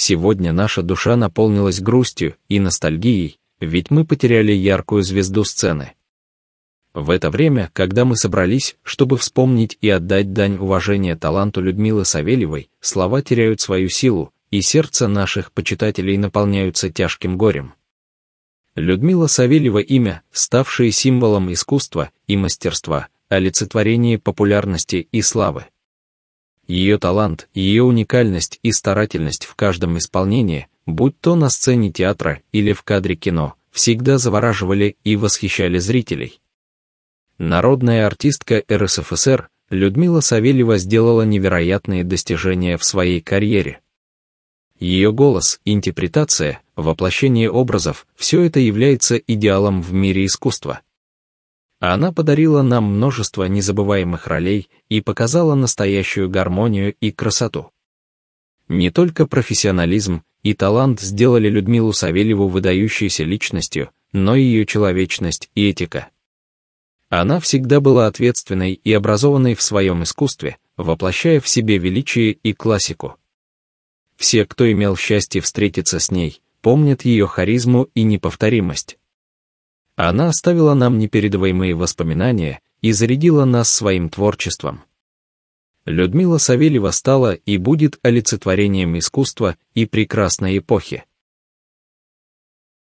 Сегодня наша душа наполнилась грустью и ностальгией, ведь мы потеряли яркую звезду сцены. В это время, когда мы собрались, чтобы вспомнить и отдать дань уважения таланту Людмилы Савельевой, слова теряют свою силу, и сердца наших почитателей наполняются тяжким горем. Людмила Савельева имя, ставшее символом искусства и мастерства, олицетворение популярности и славы. Ее талант, ее уникальность и старательность в каждом исполнении, будь то на сцене театра или в кадре кино, всегда завораживали и восхищали зрителей. Народная артистка РСФСР Людмила Савельева сделала невероятные достижения в своей карьере. Ее голос, интерпретация, воплощение образов – все это является идеалом в мире искусства – она подарила нам множество незабываемых ролей и показала настоящую гармонию и красоту. Не только профессионализм и талант сделали Людмилу Савельеву выдающейся личностью, но и ее человечность и этика. Она всегда была ответственной и образованной в своем искусстве, воплощая в себе величие и классику. Все, кто имел счастье встретиться с ней, помнят ее харизму и неповторимость. Она оставила нам непередаваемые воспоминания и зарядила нас своим творчеством. Людмила Савельева стала и будет олицетворением искусства и прекрасной эпохи.